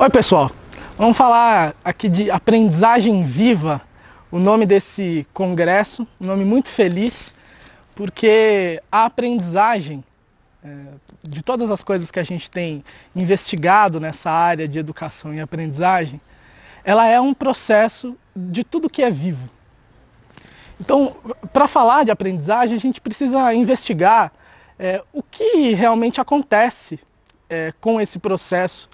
Oi, pessoal. Vamos falar aqui de aprendizagem viva, o nome desse congresso, um nome muito feliz, porque a aprendizagem é, de todas as coisas que a gente tem investigado nessa área de educação e aprendizagem, ela é um processo de tudo que é vivo. Então, para falar de aprendizagem, a gente precisa investigar é, o que realmente acontece é, com esse processo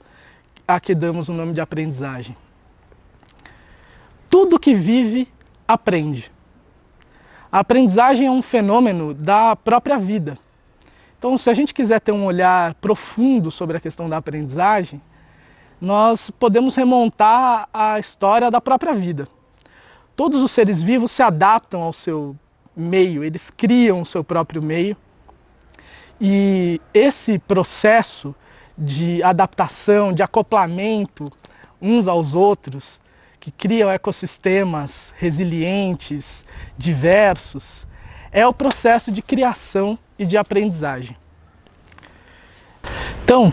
a que damos o nome de aprendizagem. Tudo que vive, aprende. A aprendizagem é um fenômeno da própria vida. Então, se a gente quiser ter um olhar profundo sobre a questão da aprendizagem, nós podemos remontar a história da própria vida. Todos os seres vivos se adaptam ao seu meio, eles criam o seu próprio meio. E esse processo de adaptação, de acoplamento uns aos outros, que criam ecossistemas resilientes, diversos, é o processo de criação e de aprendizagem. Então,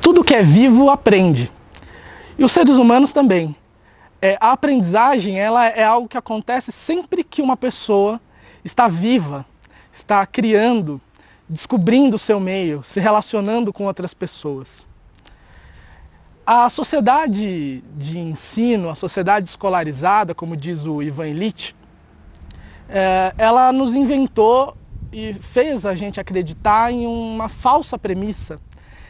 tudo que é vivo aprende. E os seres humanos também. É, a aprendizagem ela é algo que acontece sempre que uma pessoa está viva, está criando, descobrindo o seu meio, se relacionando com outras pessoas. A sociedade de ensino, a sociedade escolarizada, como diz o Ivan Illich, é, ela nos inventou e fez a gente acreditar em uma falsa premissa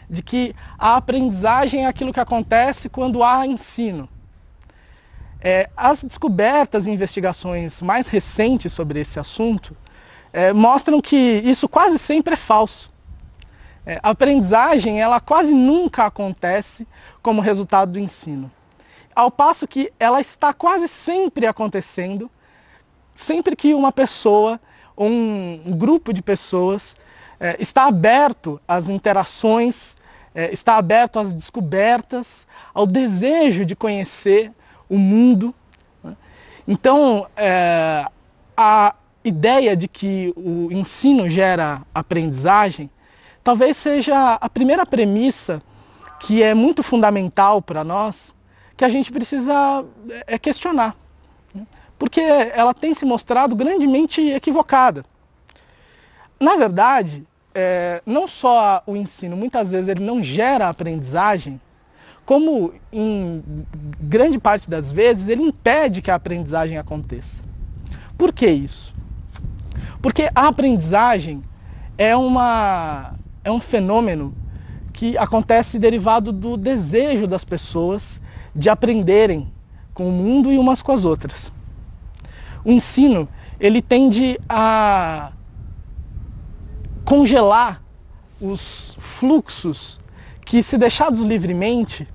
de que a aprendizagem é aquilo que acontece quando há ensino. É, as descobertas e investigações mais recentes sobre esse assunto é, mostram que isso quase sempre é falso. É, a aprendizagem ela quase nunca acontece como resultado do ensino, ao passo que ela está quase sempre acontecendo sempre que uma pessoa ou um grupo de pessoas é, está aberto às interações, é, está aberto às descobertas, ao desejo de conhecer o mundo. Né? Então, é, a, ideia de que o ensino gera aprendizagem, talvez seja a primeira premissa que é muito fundamental para nós, que a gente precisa é, é questionar. Né? Porque ela tem se mostrado grandemente equivocada. Na verdade, é, não só o ensino muitas vezes ele não gera aprendizagem, como em grande parte das vezes ele impede que a aprendizagem aconteça. Por que isso? Porque a aprendizagem é, uma, é um fenômeno que acontece derivado do desejo das pessoas de aprenderem com o mundo e umas com as outras. O ensino, ele tende a congelar os fluxos que, se deixados livremente,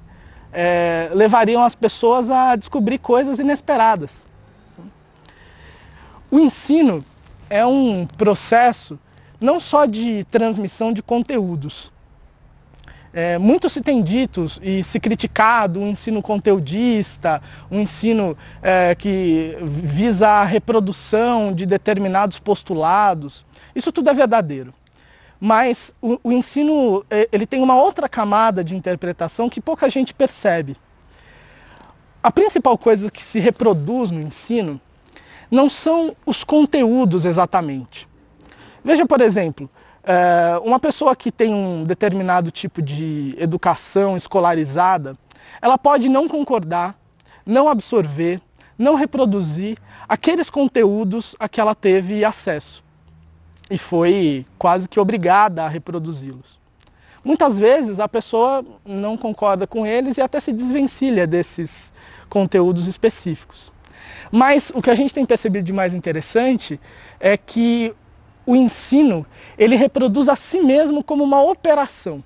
é, levariam as pessoas a descobrir coisas inesperadas. O ensino é um processo não só de transmissão de conteúdos. É, muito se tem dito e se criticado o um ensino conteudista, um ensino é, que visa a reprodução de determinados postulados. Isso tudo é verdadeiro. Mas o, o ensino é, ele tem uma outra camada de interpretação que pouca gente percebe. A principal coisa que se reproduz no ensino não são os conteúdos exatamente. Veja, por exemplo, eh, uma pessoa que tem um determinado tipo de educação escolarizada, ela pode não concordar, não absorver, não reproduzir aqueles conteúdos a que ela teve acesso e foi quase que obrigada a reproduzi-los. Muitas vezes a pessoa não concorda com eles e até se desvencilha desses conteúdos específicos. Mas o que a gente tem percebido de mais interessante é que o ensino ele reproduz a si mesmo como uma operação.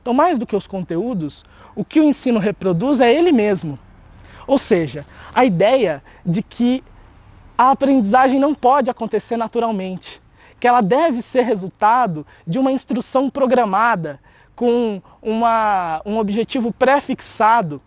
Então, mais do que os conteúdos, o que o ensino reproduz é ele mesmo. Ou seja, a ideia de que a aprendizagem não pode acontecer naturalmente, que ela deve ser resultado de uma instrução programada, com uma, um objetivo pré-fixado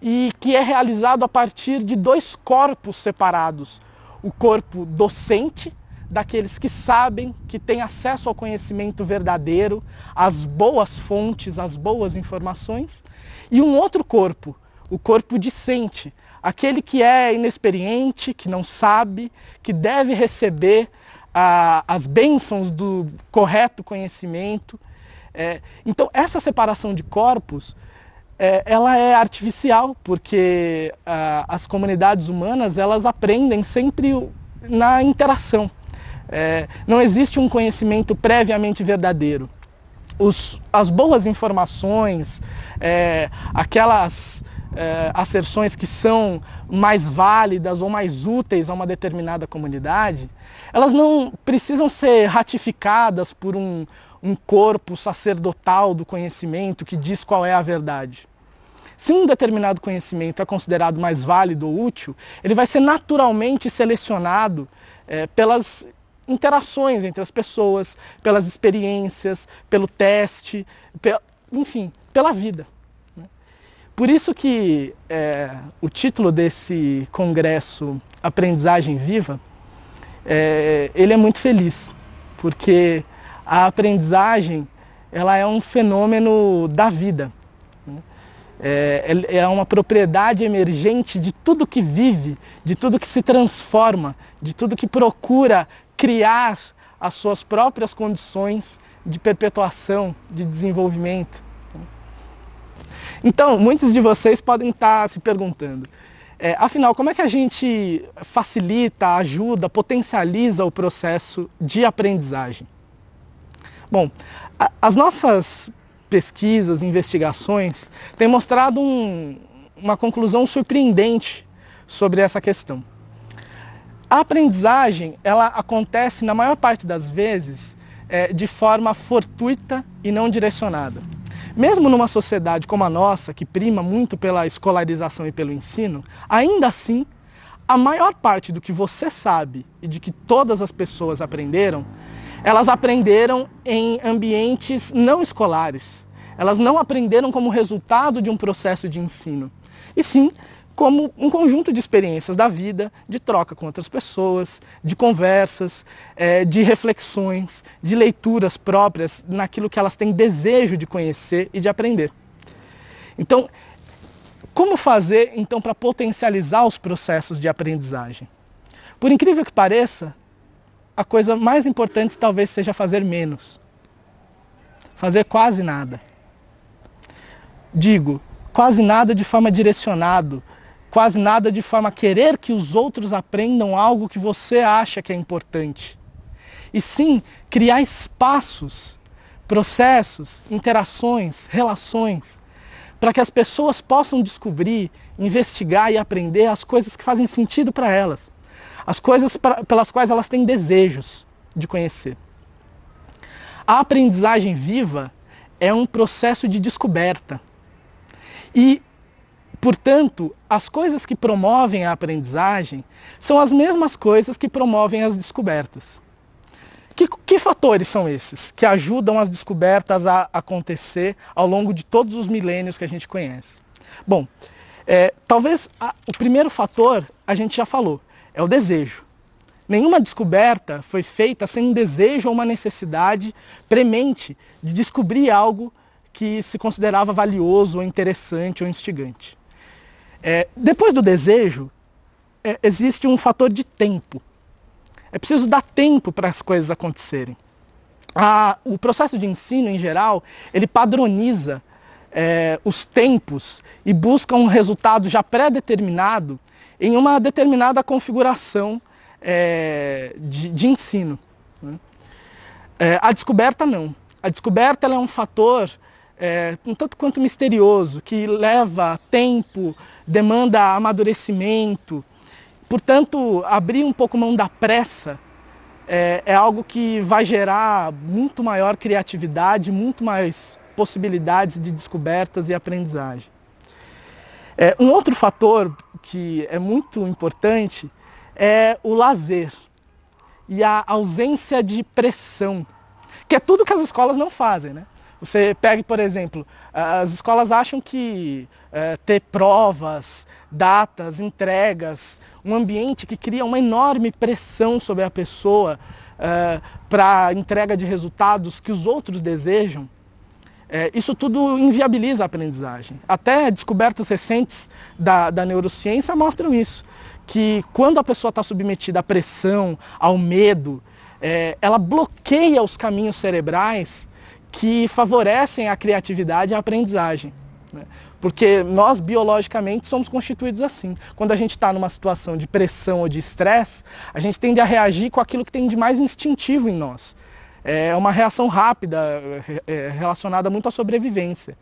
e que é realizado a partir de dois corpos separados: o corpo docente, daqueles que sabem, que têm acesso ao conhecimento verdadeiro, às boas fontes, às boas informações, e um outro corpo, o corpo discente, aquele que é inexperiente, que não sabe, que deve receber ah, as bênçãos do correto conhecimento. É, então, essa separação de corpos é, ela é artificial, porque ah, as comunidades humanas elas aprendem sempre na interação. É, não existe um conhecimento previamente verdadeiro. Os, as boas informações, é, aquelas é, asserções que são mais válidas ou mais úteis a uma determinada comunidade, elas não precisam ser ratificadas por um, um corpo sacerdotal do conhecimento que diz qual é a verdade. Se um determinado conhecimento é considerado mais válido ou útil, ele vai ser naturalmente selecionado é, pelas interações entre as pessoas, pelas experiências, pelo teste, enfim, pela vida. Né? Por isso que é, o título desse congresso, Aprendizagem Viva, é, ele é muito feliz, porque a aprendizagem ela é um fenômeno da vida. Né? É, é, é, uma propriedade emergente de tudo que vive, de tudo que se transforma, de tudo que procura criar as suas próprias condições de perpetuação, de desenvolvimento. Né? Então, muitos de vocês podem estar tá se perguntando: é, afinal, como é que a gente facilita, ajuda, potencializa o processo de aprendizagem? Bom, a, as nossas pesquisas, investigações têm mostrado um, uma conclusão surpreendente sobre essa questão. A aprendizagem ela acontece na maior parte das vezes é, de forma fortuita e não direcionada. Mesmo numa sociedade como a nossa, que prima muito pela escolarização e pelo ensino, ainda assim, a maior parte do que você sabe e de que todas as pessoas aprenderam elas aprenderam em ambientes não escolares. Elas não aprenderam como resultado de um processo de ensino, e sim como um conjunto de experiências da vida, de troca com outras pessoas, de conversas, eh, de reflexões, de leituras próprias naquilo que elas têm desejo de conhecer e de aprender. Então, como fazer então para potencializar os processos de aprendizagem? Por incrível que pareça, a coisa mais importante talvez seja fazer menos. Fazer quase nada. Digo, quase nada de forma direcionado, quase nada de forma a querer que os outros aprendam algo que você acha que é importante. E sim, criar espaços, processos, interações, relações, para que as pessoas possam descobrir, investigar e aprender as coisas que fazem sentido para elas as coisas pra, pelas quais elas têm desejos de conhecer. A aprendizagem viva é um processo de descoberta. E, portanto, as coisas que promovem a aprendizagem são as mesmas coisas que promovem as descobertas. Que, que, fatores são esses que ajudam as descobertas a acontecer ao longo de todos os milênios que a gente conhece? Bom, é, talvez a, o primeiro fator a gente já falou, é o desejo. Nenhuma descoberta foi feita sem um desejo ou uma necessidade premente de descobrir algo que se considerava valioso, ou interessante ou instigante. É, depois do desejo, é, existe um fator de tempo. É preciso dar tempo para as coisas acontecerem. A, o processo de ensino, em geral, ele padroniza é, os tempos e busca um resultado já pré-determinado em uma determinada configuração é, de, de, ensino. Né? É, a descoberta não. A descoberta é um fator é, um tanto quanto misterioso, que leva tempo, demanda amadurecimento. Portanto, abrir um pouco mão da pressa é, é algo que vai gerar muito maior criatividade, muito mais possibilidades de descobertas e aprendizagem. É, um outro fator que é muito importante é o lazer e a ausência de pressão, que é tudo que as escolas não fazem, né? Você pega, por exemplo, as escolas acham que é, ter provas, datas, entregas, um ambiente que cria uma enorme pressão sobre a pessoa é, para entrega de resultados que os outros desejam, é, isso tudo inviabiliza a aprendizagem. Até descobertas recentes da, da neurociência mostram isso, que quando a pessoa está submetida à pressão, ao medo, é, ela bloqueia os caminhos cerebrais que favorecem a criatividade e a aprendizagem. Né? Porque nós, biologicamente, somos constituídos assim. Quando a gente está numa situação de pressão ou de estresse, a gente tende a reagir com aquilo que tem de mais instintivo em nós. É uma reação rápida, é, é, relacionada muito à sobrevivência,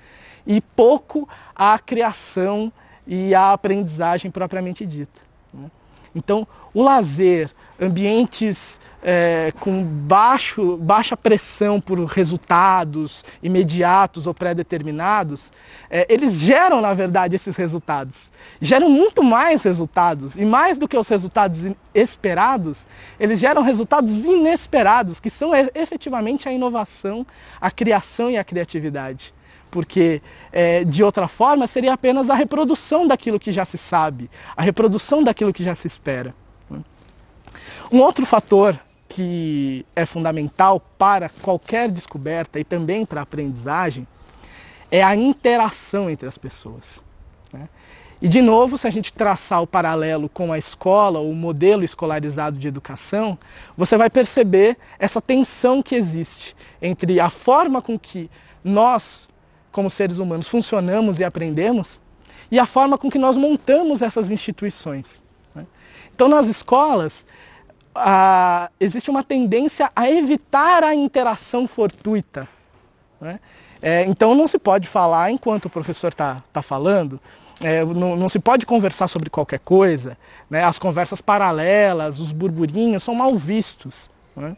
e pouco à criação e à aprendizagem propriamente dita. Né? Então, o lazer, ambientes é, com baixo, baixa pressão por resultados imediatos ou pré-determinados, é, eles geram, na verdade, esses resultados. Geram muito mais resultados. E mais do que os resultados esperados, eles geram resultados inesperados, que são é, efetivamente a inovação, a criação e a criatividade porque é, de outra forma seria apenas a reprodução daquilo que já se sabe, a reprodução daquilo que já se espera. Um outro fator que é fundamental para qualquer descoberta e também para a aprendizagem é a interação entre as pessoas. Né? E de novo, se a gente traçar o paralelo com a escola, o modelo escolarizado de educação, você vai perceber essa tensão que existe entre a forma com que nós, como seres humanos, funcionamos e aprendemos e a forma com que nós montamos essas instituições. Né? Então, nas escolas, a, existe uma tendência a evitar a interação fortuita. Né? É, então não se pode falar enquanto o professor está tá falando, é, não, não, se pode conversar sobre qualquer coisa, né? as conversas paralelas, os burburinhos são mal vistos. Né?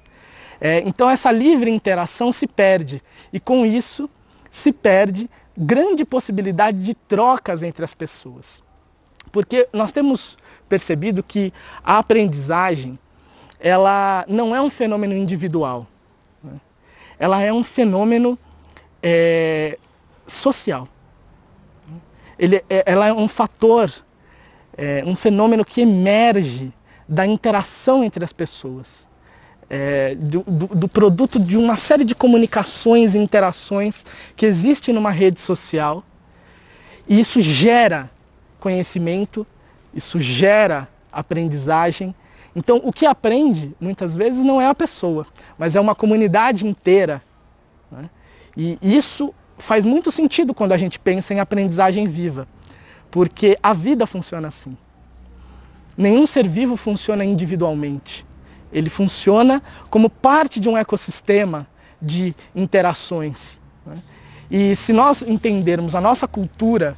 É, então essa livre interação se perde e com isso se perde grande possibilidade de trocas entre as pessoas. Porque nós temos percebido que a aprendizagem ela não é um fenômeno individual. Né? Ela é um fenômeno é, social. Ele, é, ela é um fator, é, um fenômeno que emerge da interação entre as pessoas, é, do, do, do, produto de uma série de comunicações e interações que existe numa rede social. E isso gera conhecimento, isso gera aprendizagem, então, o que aprende, muitas vezes, não é a pessoa, mas é uma comunidade inteira. Né? E isso faz muito sentido quando a gente pensa em aprendizagem viva, porque a vida funciona assim. Nenhum ser vivo funciona individualmente. Ele funciona como parte de um ecossistema de interações. Né? E se nós entendermos a nossa cultura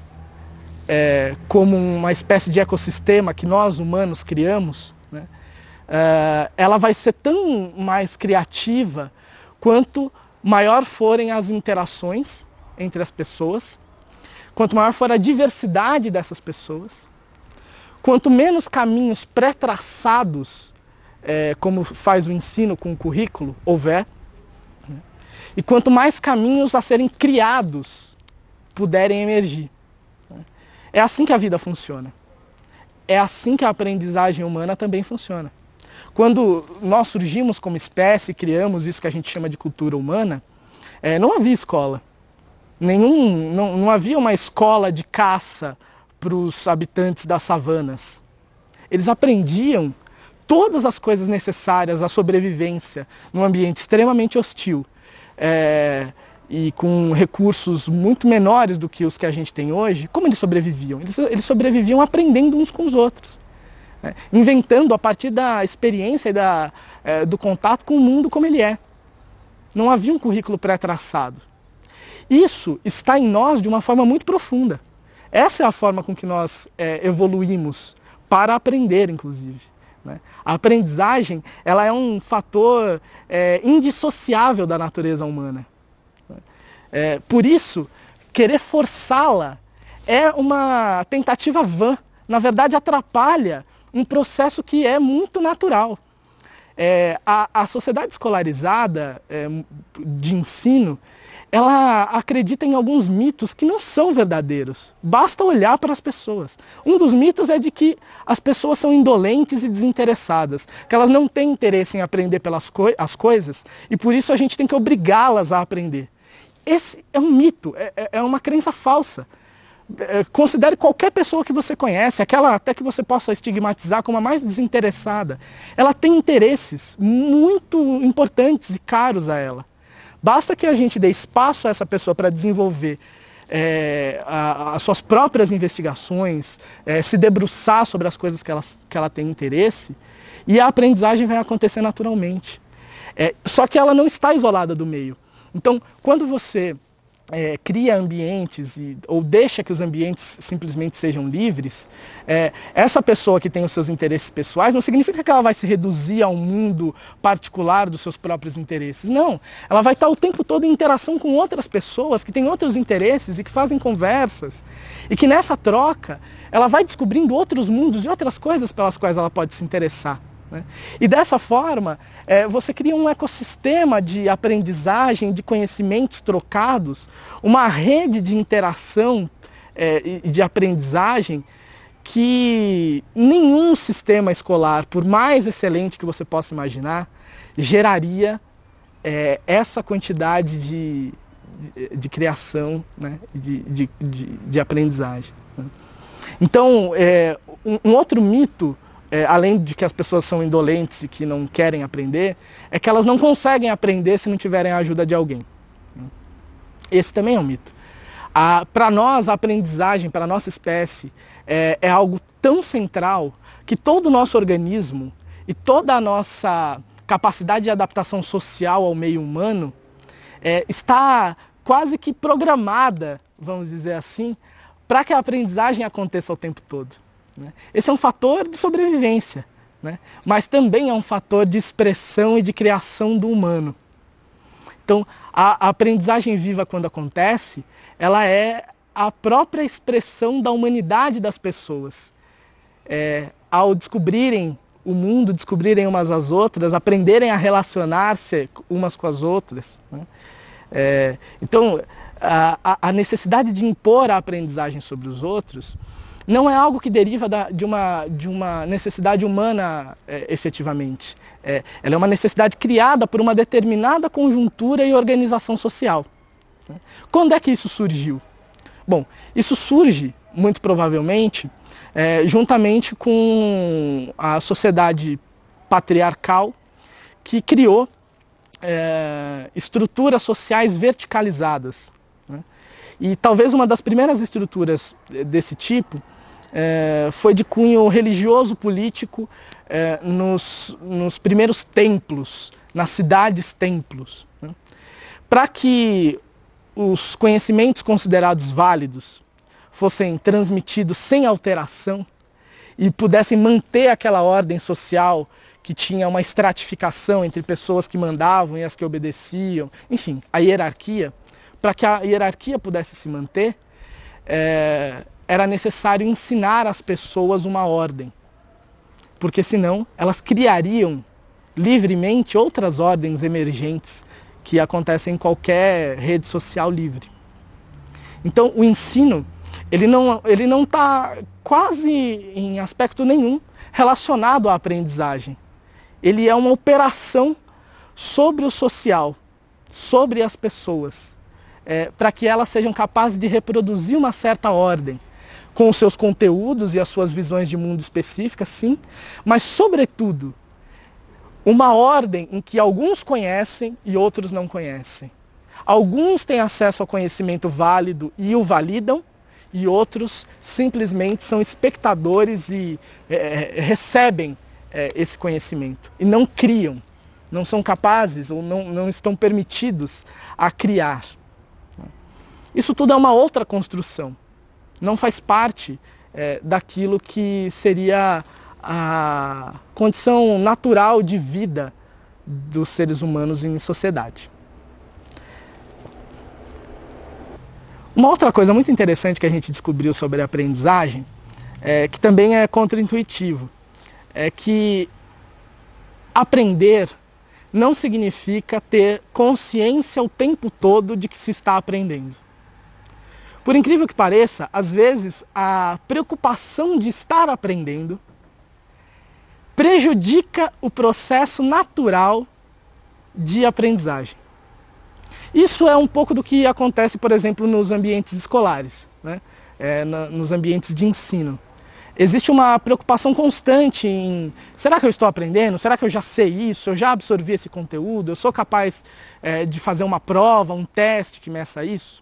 é, como uma espécie de ecossistema que nós humanos criamos, eh, ela vai ser tão mais criativa quanto maior forem as interações entre as pessoas, quanto maior for a diversidade dessas pessoas, quanto menos caminhos pré-traçados, é, como faz o ensino com o currículo, houver, né? e quanto mais caminhos a serem criados puderem emergir. Né. É assim que a vida funciona. É assim que a aprendizagem humana também funciona. Quando nós surgimos como espécie, criamos isso que a gente chama de cultura humana, é, não havia escola. Nenhum, não, não havia uma escola de caça para os habitantes das savanas. Eles aprendiam todas as coisas necessárias à sobrevivência num ambiente extremamente hostil é, e com recursos muito menores do que os que a gente tem hoje, como eles sobreviviam? Eles, eles sobreviviam aprendendo uns com os outros né? inventando a partir da experiência e da, é, do contato com o mundo como ele é. Não havia um currículo pré-traçado. Isso está em nós de uma forma muito profunda. Essa é a forma com que nós é, evoluímos para aprender, inclusive. Né? A aprendizagem ela é um fator é, indissociável da natureza humana. Né. É, por isso, querer forçá-la é uma tentativa vã. Na verdade, atrapalha um processo que é muito natural. É, a, a, sociedade escolarizada é, de ensino, ela acredita em alguns mitos que não são verdadeiros. Basta olhar para as pessoas. Um dos mitos é de que as pessoas são indolentes e desinteressadas, que elas não têm interesse em aprender pelas co as coisas e por isso a gente tem que obrigá-las a aprender. Esse é um mito, é, é, é uma crença falsa. Eh, considere qualquer pessoa que você conhece, aquela até que você possa estigmatizar como a mais desinteressada. Ela tem interesses muito importantes e caros a ela. Basta que a gente dê espaço a essa pessoa para desenvolver é, as suas próprias investigações, é, se debruçar sobre as coisas que ela, que ela tem interesse, e a aprendizagem vai acontecer naturalmente. É, só que ela não está isolada do meio. Então, quando você é, cria ambientes e, ou deixa que os ambientes simplesmente sejam livres, é, essa pessoa que tem os seus interesses pessoais não significa que ela vai se reduzir ao mundo particular dos seus próprios interesses. Não. Ela vai estar o tempo todo em interação com outras pessoas que têm outros interesses e que fazem conversas. E que nessa troca ela vai descobrindo outros mundos e outras coisas pelas quais ela pode se interessar. Né? E dessa forma, é, você cria um ecossistema de aprendizagem, de conhecimentos trocados, uma rede de interação é, e é, de aprendizagem que nenhum sistema escolar, por mais excelente que você possa imaginar, geraria é, essa quantidade de, de, de criação, né? de, de, de, aprendizagem. Né? Então, é, um, um outro mito é, além de que as pessoas são indolentes e que não querem aprender, é que elas não conseguem aprender se não tiverem a ajuda de alguém. Esse também é um mito. Para nós, a aprendizagem, para a nossa espécie, é, é algo tão central que todo o nosso organismo e toda a nossa capacidade de adaptação social ao meio humano é, está quase que programada, vamos dizer assim, para que a aprendizagem aconteça o tempo todo. Né? Esse é um fator de sobrevivência, né? mas também é um fator de expressão e de criação do humano. Então, a, aprendizagem viva, quando acontece, ela é a própria expressão da humanidade das pessoas. É, ao descobrirem o mundo, descobrirem umas às outras, aprenderem a relacionar-se umas com as outras. Né? É, então, a, a necessidade de impor a aprendizagem sobre os outros não é algo que deriva da, de, uma, de uma necessidade humana é, efetivamente. É, ela é uma necessidade criada por uma determinada conjuntura e organização social. Né? Quando é que isso surgiu? Bom, isso surge, muito provavelmente, é, juntamente com a sociedade patriarcal que criou é, estruturas sociais verticalizadas. E talvez uma das primeiras estruturas eh, desse tipo é, foi de cunho religioso político é, nos, nos primeiros templos, nas cidades templos. Né? Para que os conhecimentos considerados válidos fossem transmitidos sem alteração e pudessem manter aquela ordem social que tinha uma estratificação entre pessoas que mandavam e as que obedeciam, enfim, a hierarquia, para que a hierarquia pudesse se manter, é, era necessário ensinar às pessoas uma ordem. Porque senão elas criariam livremente outras ordens emergentes que acontecem em qualquer rede social livre. Então o ensino, ele não ele não está quase em aspecto nenhum relacionado à aprendizagem. Ele é uma operação sobre o social, sobre as pessoas é, para que elas sejam capazes de reproduzir uma certa ordem com os seus conteúdos e as suas visões de mundo específicas, sim, mas sobretudo uma ordem em que alguns conhecem e outros não conhecem. Alguns têm acesso ao conhecimento válido e o validam, e outros simplesmente são espectadores e é, é recebem é, esse conhecimento e não criam, não são capazes ou não, não estão permitidos a criar. Isso tudo é uma outra construção. Não faz parte é, daquilo que seria a condição natural de vida dos seres humanos em sociedade. Uma outra coisa muito interessante que a gente descobriu sobre a aprendizagem, é, que também é contraintuitivo, é que aprender não significa ter consciência o tempo todo de que se está aprendendo. Por incrível que pareça, às vezes a preocupação de estar aprendendo prejudica o processo natural de aprendizagem. Isso é um pouco do que acontece, por exemplo, nos ambientes escolares, né? É, na, nos ambientes de ensino. Existe uma preocupação constante em será que eu estou aprendendo? Será que eu já sei isso? Eu já absorvi esse conteúdo? Eu sou capaz é, de fazer uma prova, um teste que meça isso?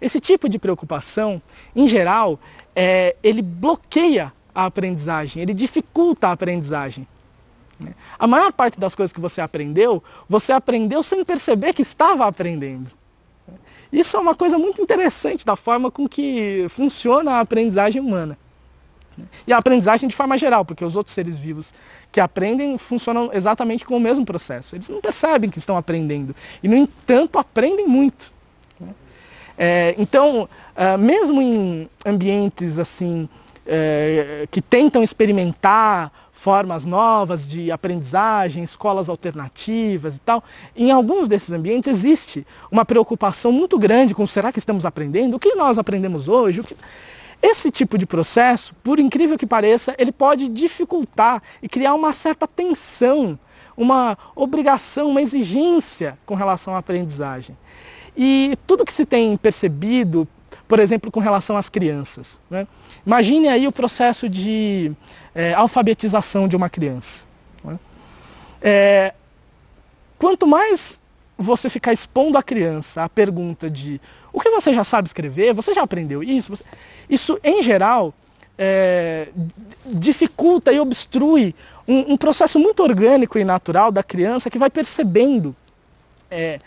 Esse tipo de preocupação, em geral, é, ele bloqueia a aprendizagem, ele dificulta a aprendizagem. Né? A maior parte das coisas que você aprendeu, você aprendeu sem perceber que estava aprendendo. Isso é uma coisa muito interessante da forma com que funciona a aprendizagem humana. Né? E a aprendizagem de forma geral, porque os outros seres vivos que aprendem funcionam exatamente com o mesmo processo. Eles não percebem que estão aprendendo e, no entanto, aprendem muito. É, então, é, mesmo em ambientes assim é, que tentam experimentar formas novas de aprendizagem, escolas alternativas e tal, em alguns desses ambientes existe uma preocupação muito grande com será que estamos aprendendo? O que nós aprendemos hoje? Esse tipo de processo, por incrível que pareça, ele pode dificultar e criar uma certa tensão, uma obrigação, uma exigência com relação à aprendizagem. E tudo que se tem percebido, por exemplo, com relação às crianças. Né? Imagine aí o processo de é, alfabetização de uma criança. Né? É, quanto mais você ficar expondo a criança à pergunta de o que você já sabe escrever, você já aprendeu isso, você... isso em geral é, dificulta e obstrui um, um, processo muito orgânico e natural da criança que vai percebendo é,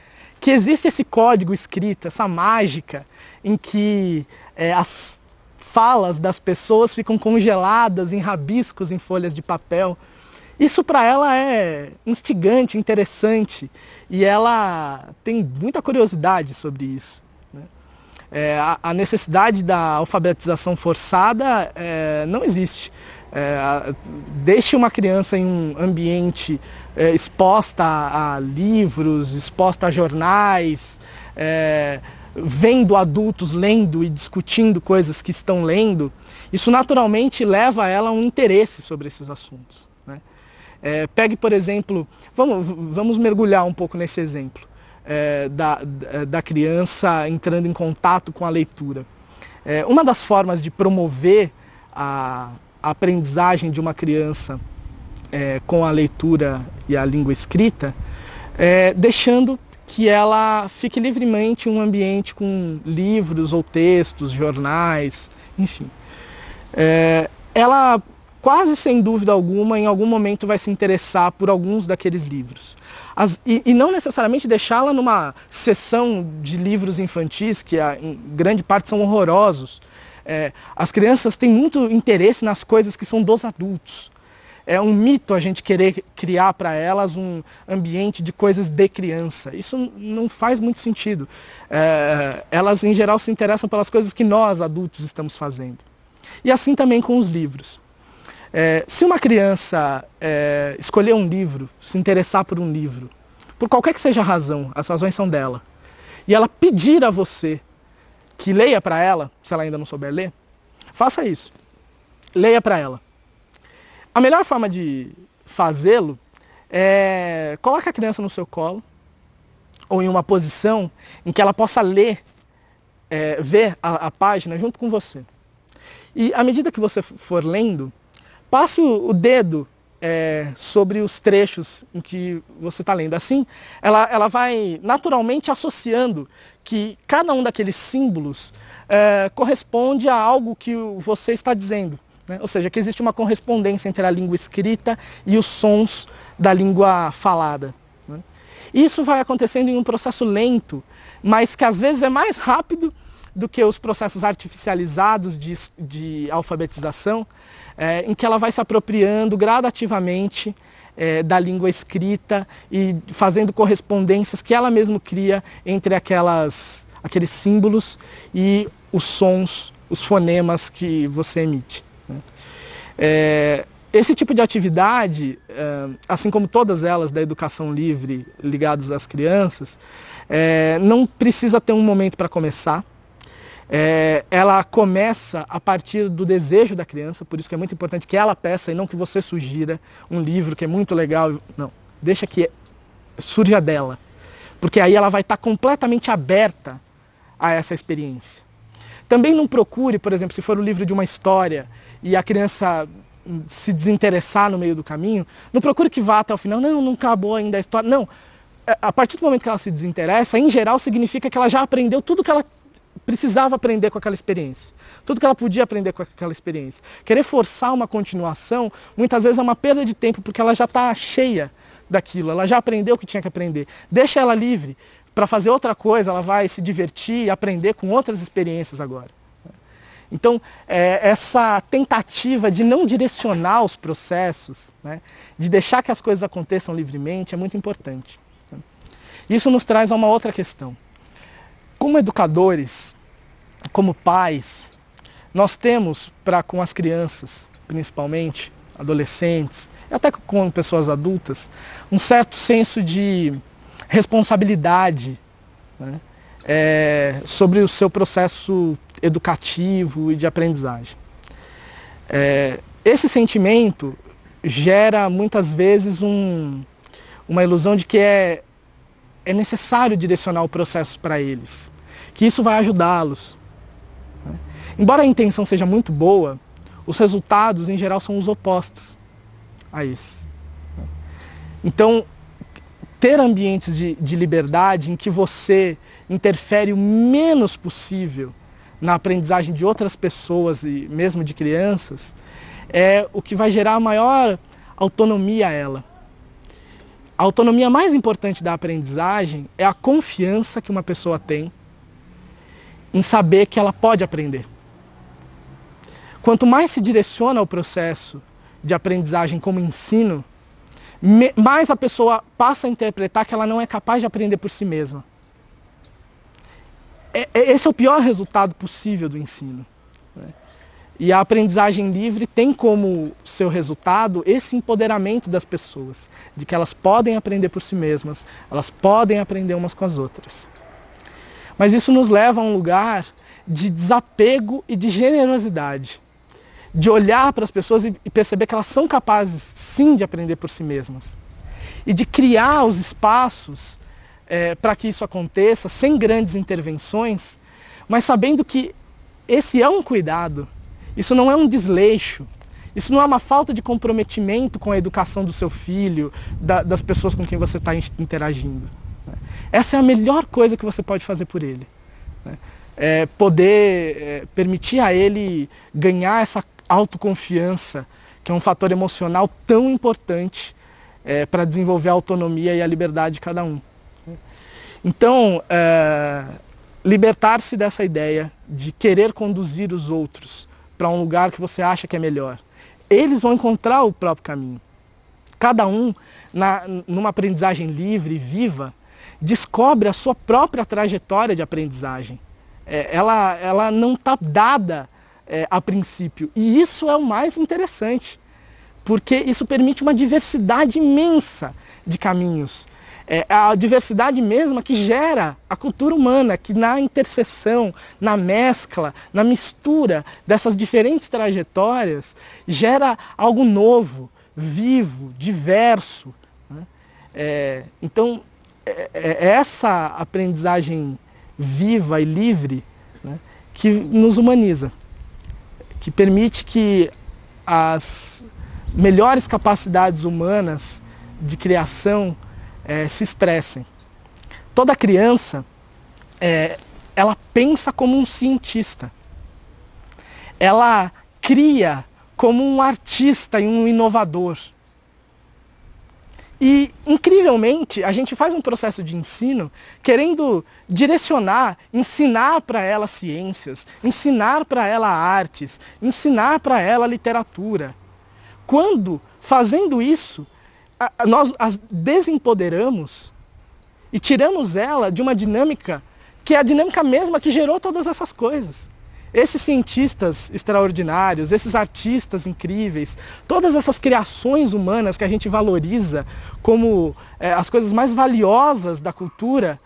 que existe esse código escrito, essa mágica em que é, as falas das pessoas ficam congeladas em rabiscos em folhas de papel. Isso para ela é instigante, interessante e ela tem muita curiosidade sobre isso. Né? É, a, a, necessidade da alfabetização forçada é, não existe. É, deixe uma criança em um ambiente é, exposta a, a, livros, exposta a jornais, é, vendo adultos lendo e discutindo coisas que estão lendo, isso naturalmente leva ela a um interesse sobre esses assuntos. Né? É, pegue, por exemplo, vamos, vamos mergulhar um pouco nesse exemplo é, da, da criança entrando em contato com a leitura. É, uma das formas de promover a, aprendizagem de uma criança é, com a leitura e a língua escrita, é, deixando que ela fique livremente em um ambiente com livros ou textos, jornais, enfim. É, ela quase sem dúvida alguma, em algum momento vai se interessar por alguns daqueles livros. As, e, e, não necessariamente deixá-la numa seção de livros infantis, que a, em grande parte são horrorosos, é, as crianças têm muito interesse nas coisas que são dos adultos. É um mito a gente querer criar para elas um ambiente de coisas de criança. Isso não faz muito sentido. É, elas, em geral, se interessam pelas coisas que nós, adultos, estamos fazendo. E assim também com os livros. É, se uma criança é, escolher um livro, se interessar por um livro, por qualquer que seja a razão, as razões são dela, e ela pedir a você que leia para ela, se ela ainda não souber ler, faça isso. Leia para ela. A melhor forma de fazê-lo é coloque a criança no seu colo ou em uma posição em que ela possa ler, é, ver a, a, página junto com você. E à medida que você for lendo, passe o, o dedo é, sobre os trechos em que você está lendo. Assim, ela, ela vai naturalmente associando que cada um daqueles símbolos é, corresponde a algo que você está dizendo. Né? Ou seja, que existe uma correspondência entre a língua escrita e os sons da língua falada. Né? Isso vai acontecendo em um processo lento, mas que às vezes é mais rápido do que os processos artificializados de, de alfabetização, é, em que ela vai se apropriando gradativamente é, da língua escrita e fazendo correspondências que ela mesma cria entre aquelas, aqueles símbolos e os sons, os fonemas que você emite. Né? É, esse tipo de atividade, é, assim como todas elas da educação livre ligadas às crianças, é, não precisa ter um momento para começar. É, ela começa a partir do desejo da criança, por isso que é muito importante que ela peça e não que você sugira um livro que é muito legal. Não, deixa que surja dela, porque aí ela vai estar tá completamente aberta a essa experiência. Também não procure, por exemplo, se for o um livro de uma história e a criança hum, se desinteressar no meio do caminho, não procure que vá até o final, não, não acabou ainda a história. Não, é, a partir do momento que ela se desinteressa, em geral significa que ela já aprendeu tudo que ela precisava aprender com aquela experiência. Tudo que ela podia aprender com aquela experiência. Querer forçar uma continuação, muitas vezes é uma perda de tempo, porque ela já está cheia daquilo, ela já aprendeu o que tinha que aprender. Deixa ela livre para fazer outra coisa, ela vai se divertir e aprender com outras experiências agora. Então, é, essa tentativa de não direcionar os processos, né, de deixar que as coisas aconteçam livremente, é muito importante. Isso nos traz a uma outra questão. Como educadores, como pais, nós temos para com as crianças, principalmente, adolescentes, até com pessoas adultas, um certo senso de responsabilidade né? é, sobre o seu processo educativo e de aprendizagem. É, esse sentimento gera muitas vezes um, uma ilusão de que é é necessário direcionar o processo para eles, que isso vai ajudá-los. Né? Embora a intenção seja muito boa, os resultados em geral são os opostos a isso. Né? Então, ter ambientes de, de liberdade em que você interfere o menos possível na aprendizagem de outras pessoas e mesmo de crianças é o que vai gerar maior autonomia a ela. A autonomia mais importante da aprendizagem é a confiança que uma pessoa tem em saber que ela pode aprender. Quanto mais se direciona ao processo de aprendizagem como ensino, mais a pessoa passa a interpretar que ela não é capaz de aprender por si mesma. É, é, esse é o pior resultado possível do ensino. Né? E a aprendizagem livre tem como seu resultado esse empoderamento das pessoas, de que elas podem aprender por si mesmas, elas podem aprender umas com as outras. Mas isso nos leva a um lugar de desapego e de generosidade, de olhar para as pessoas e perceber que elas são capazes sim de aprender por si mesmas, e de criar os espaços é, para que isso aconteça sem grandes intervenções, mas sabendo que esse é um cuidado isso não é um desleixo. Isso não é uma falta de comprometimento com a educação do seu filho, da, das pessoas com quem você está interagindo. Né? Essa é a melhor coisa que você pode fazer por ele. Né? É poder é, permitir a ele ganhar essa autoconfiança, que é um fator emocional tão importante é, para desenvolver a autonomia e a liberdade de cada um. Né? Então, é, libertar-se dessa ideia de querer conduzir os outros para um lugar que você acha que é melhor. Eles vão encontrar o próprio caminho. Cada um, na, numa aprendizagem livre, viva, descobre a sua própria trajetória de aprendizagem. É, ela, ela não está dada é, a princípio. E isso é o mais interessante, porque isso permite uma diversidade imensa de caminhos é a diversidade mesma é que gera a cultura humana, que na interseção, na mescla, na mistura dessas diferentes trajetórias, gera algo novo, vivo, diverso. Né? É, então, é, é, é essa aprendizagem viva e livre né, que nos humaniza, que permite que as melhores capacidades humanas de criação é, se expressem. Toda criança, é, ela pensa como um cientista. Ela cria como um artista e um inovador. E, incrivelmente, a gente faz um processo de ensino querendo direcionar, ensinar para ela ciências, ensinar para ela artes, ensinar para ela literatura. Quando, fazendo isso, a, nós as desempoderamos e tiramos ela de uma dinâmica que é a dinâmica mesma que gerou todas essas coisas. Esses cientistas extraordinários, esses artistas incríveis, todas essas criações humanas que a gente valoriza como é, as coisas mais valiosas da cultura,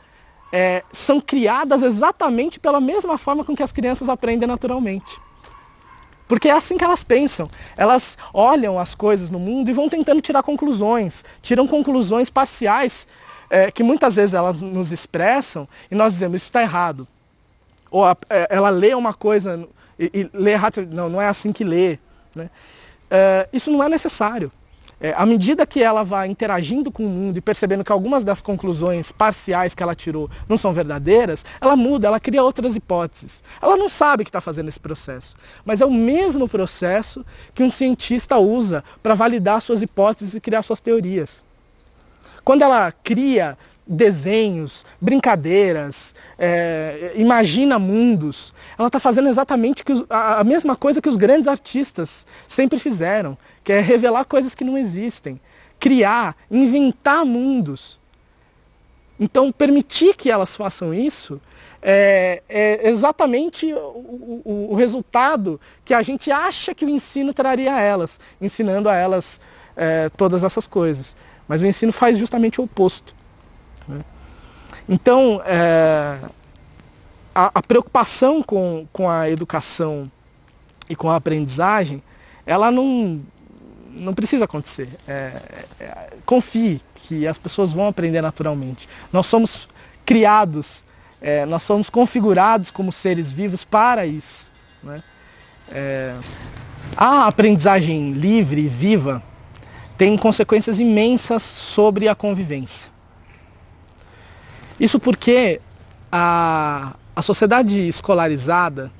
é, são criadas exatamente pela mesma forma com que as crianças aprendem naturalmente. Porque é assim que elas pensam. Elas olham as coisas no mundo e vão tentando tirar conclusões. Tiram conclusões parciais é, que muitas vezes elas nos expressam e nós dizemos isso está errado. Ou a, é, ela lê uma coisa e, e lê errado, não, não é assim que lê. Né? É, isso não é necessário é, à medida que ela vai interagindo com o mundo e percebendo que algumas das conclusões parciais que ela tirou não são verdadeiras, ela muda, ela cria outras hipóteses. Ela não sabe que está fazendo esse processo, mas é o mesmo processo que um cientista usa para validar suas hipóteses e criar suas teorias. Quando ela cria desenhos, brincadeiras, é, imagina mundos. Ela está fazendo exatamente os, a, a mesma coisa que os grandes artistas sempre fizeram, que é revelar coisas que não existem, criar, inventar mundos. Então, permitir que elas façam isso é, é exatamente o, o, o, resultado que a gente acha que o ensino traria a elas, ensinando a elas é, todas essas coisas. Mas o ensino faz justamente o oposto. Né? Então, é, a, a, preocupação com, com a educação e com a aprendizagem, ela não, não precisa acontecer. É, é, confie que as pessoas vão aprender naturalmente. Nós somos criados, é, nós somos configurados como seres vivos para isso. Né? É, a aprendizagem livre e viva tem consequências imensas sobre a convivência. Isso porque a, a sociedade escolarizada,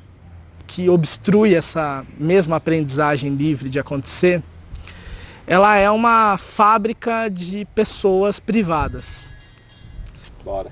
que obstrui essa mesma aprendizagem livre de acontecer, ela é uma fábrica de pessoas privadas. Bora.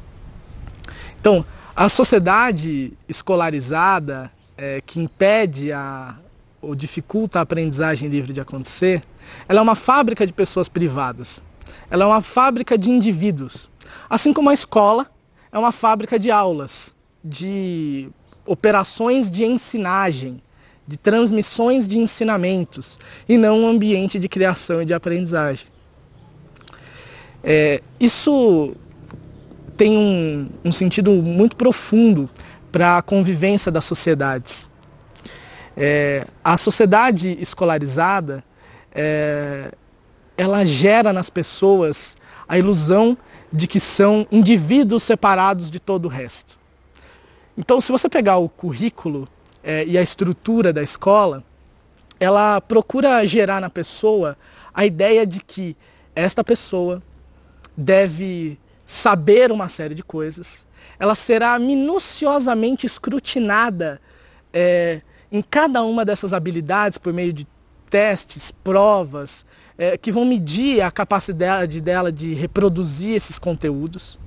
Então, a sociedade escolarizada, é, que impede a, ou dificulta a aprendizagem livre de acontecer, ela é uma fábrica de pessoas privadas. Ela é uma fábrica de indivíduos. Assim como a escola é uma fábrica de aulas, de operações de ensinagem, de transmissões de ensinamentos, e não um ambiente de criação e de aprendizagem. É, isso tem um, um sentido muito profundo para a convivência das sociedades. É, a sociedade escolarizada, é, ela gera nas pessoas a ilusão de que são indivíduos separados de todo o resto. Então, se você pegar o currículo é, e a estrutura da escola, ela procura gerar na pessoa a ideia de que esta pessoa deve saber uma série de coisas, ela será minuciosamente escrutinada é, em cada uma dessas habilidades por meio de testes, provas, é, que vão medir a capacidade dela de reproduzir esses conteúdos.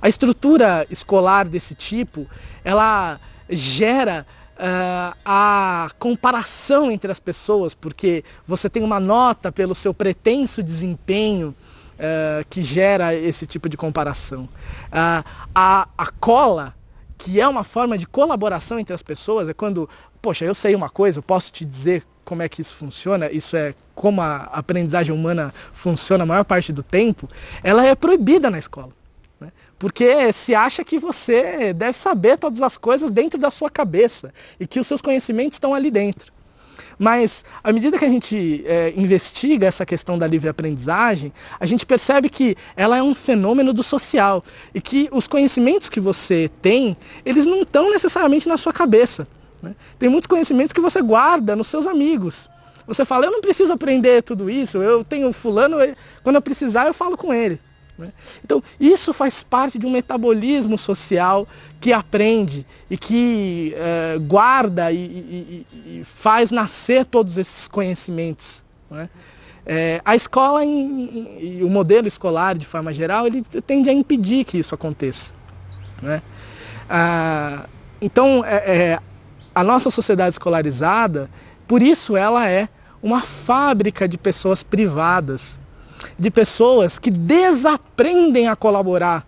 A estrutura escolar desse tipo, ela gera Uh, a comparação entre as pessoas, porque você tem uma nota pelo seu pretenso desempenho uh, que gera esse tipo de comparação. Uh, a, a cola, que é uma forma de colaboração entre as pessoas, é quando poxa, eu sei uma coisa, eu posso te dizer como é que isso funciona, isso é como a aprendizagem humana funciona a maior parte do tempo, ela é proibida na escola. Né? Porque se acha que você deve saber todas as coisas dentro da sua cabeça e que os seus conhecimentos estão ali dentro. Mas à medida que a gente é, investiga essa questão da livre aprendizagem, a gente percebe que ela é um fenômeno do social e que os conhecimentos que você tem, eles não estão necessariamente na sua cabeça. Né? Tem muitos conhecimentos que você guarda nos seus amigos. Você fala, eu não preciso aprender tudo isso, eu tenho fulano, quando eu precisar eu falo com ele. Né? Então, isso faz parte de um metabolismo social que aprende e que eh, guarda e, e, e, faz nascer todos esses conhecimentos. Né? É, a escola e o modelo escolar, de forma geral, ele tende a impedir que isso aconteça. Né? Ah, então, é, é, a nossa sociedade escolarizada, por isso ela é uma fábrica de pessoas privadas, de pessoas que desaprendem a colaborar,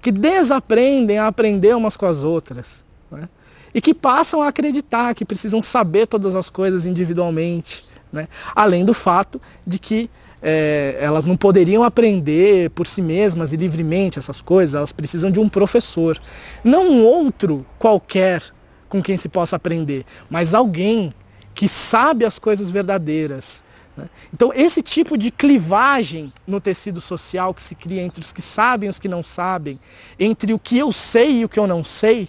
que desaprendem a aprender umas com as outras. Né? E que passam a acreditar que precisam saber todas as coisas individualmente. Né? Além do fato de que é, elas não poderiam aprender por si mesmas e livremente essas coisas, elas precisam de um professor. Não um outro qualquer com quem se possa aprender, mas alguém que sabe as coisas verdadeiras. Né? Então, esse tipo de clivagem no tecido social que se cria entre os que sabem e os que não sabem, entre o que eu sei e o que eu não sei,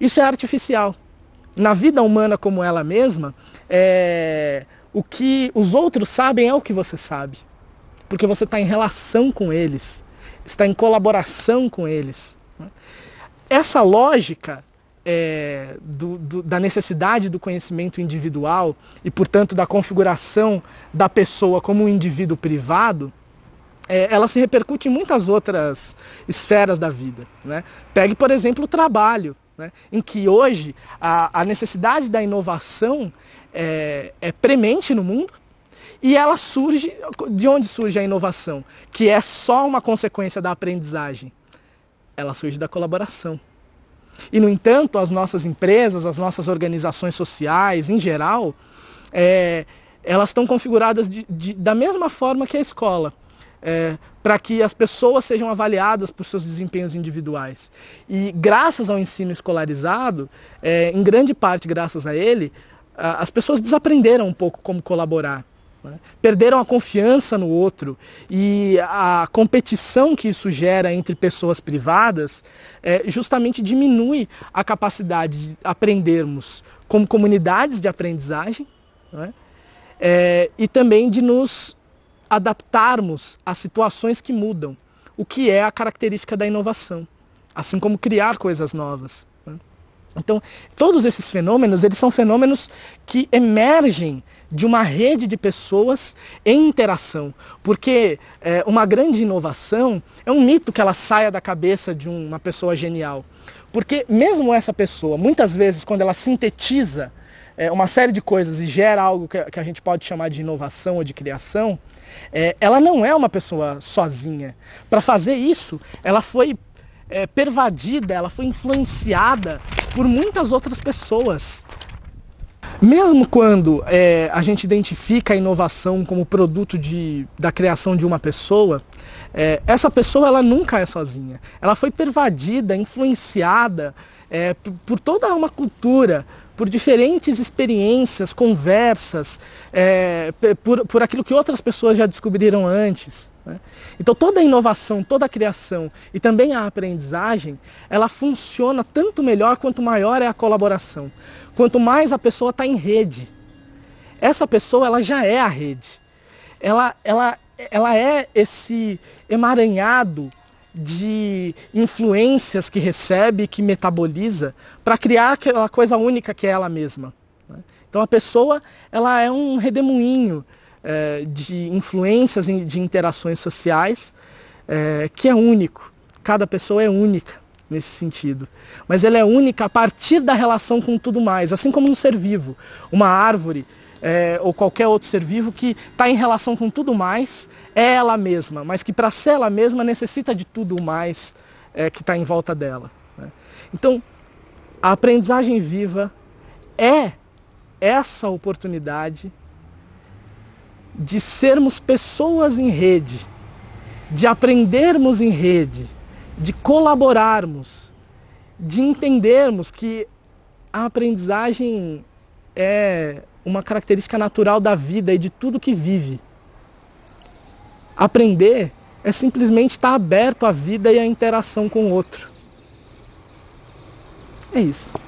isso é artificial. Na vida humana como ela mesma, é... o que os outros sabem é o que você sabe, porque você está em relação com eles, está em colaboração com eles. Né? Essa lógica é, do, do, da necessidade do conhecimento individual e, portanto, da configuração da pessoa como um indivíduo privado, é, ela se repercute em muitas outras esferas da vida. Né? Pegue, por exemplo, o trabalho, né? em que hoje a, a necessidade da inovação é, é premente no mundo. E ela surge, de onde surge a inovação? Que é só uma consequência da aprendizagem. Ela surge da colaboração. E, no entanto, as nossas empresas, as nossas organizações sociais, em geral, é, elas estão configuradas de, de, da mesma forma que a escola. É, para que as pessoas sejam avaliadas por seus desempenhos individuais. E graças ao ensino escolarizado, é, em grande parte graças a ele, as pessoas desaprenderam um pouco como colaborar. Né? Perderam a confiança no outro e a competição que isso gera entre pessoas privadas é, justamente diminui a capacidade de aprendermos como comunidades de aprendizagem né? é, e também de nos adaptarmos a situações que mudam, o que é a característica da inovação, assim como criar coisas novas. Então, todos esses fenômenos, eles são fenômenos que emergem de uma rede de pessoas em interação, porque é, uma grande inovação é um mito que ela saia da cabeça de uma pessoa genial, porque mesmo essa pessoa, muitas vezes, quando ela sintetiza é, uma série de coisas e gera algo que, que, a gente pode chamar de inovação ou de criação, é, ela não é uma pessoa sozinha. Para fazer isso, ela foi é, pervadida, ela foi influenciada por muitas outras pessoas. Mesmo quando é, a gente identifica a inovação como produto de, da criação de uma pessoa, é, essa pessoa ela nunca é sozinha. Ela foi pervadida, influenciada é, por toda uma cultura, por diferentes experiências, conversas, é, por, por aquilo que outras pessoas já descobriram antes. Né? Então toda a inovação, toda a criação e também a aprendizagem, ela funciona tanto melhor quanto maior é a colaboração, quanto mais a pessoa está em rede. Essa pessoa ela já é a rede, ela, ela, ela é esse emaranhado de influências que recebe, que metaboliza, para criar aquela coisa única que é ela mesma. Né? Então a pessoa ela é um redemoinho é, de influências de interações sociais, é, que é único. Cada pessoa é única nesse sentido. Mas ela é única a partir da relação com tudo mais, assim como um ser vivo, uma árvore é, ou qualquer outro ser vivo que está em relação com tudo mais, é ela mesma, mas que para ser ela mesma necessita de tudo mais é, que está em volta dela. Né? Então, a aprendizagem viva é essa oportunidade de sermos pessoas em rede, de aprendermos em rede, de colaborarmos, de entendermos que a aprendizagem é uma característica natural da vida e de tudo que vive. Aprender é simplesmente estar aberto à vida e à interação com o outro. É isso.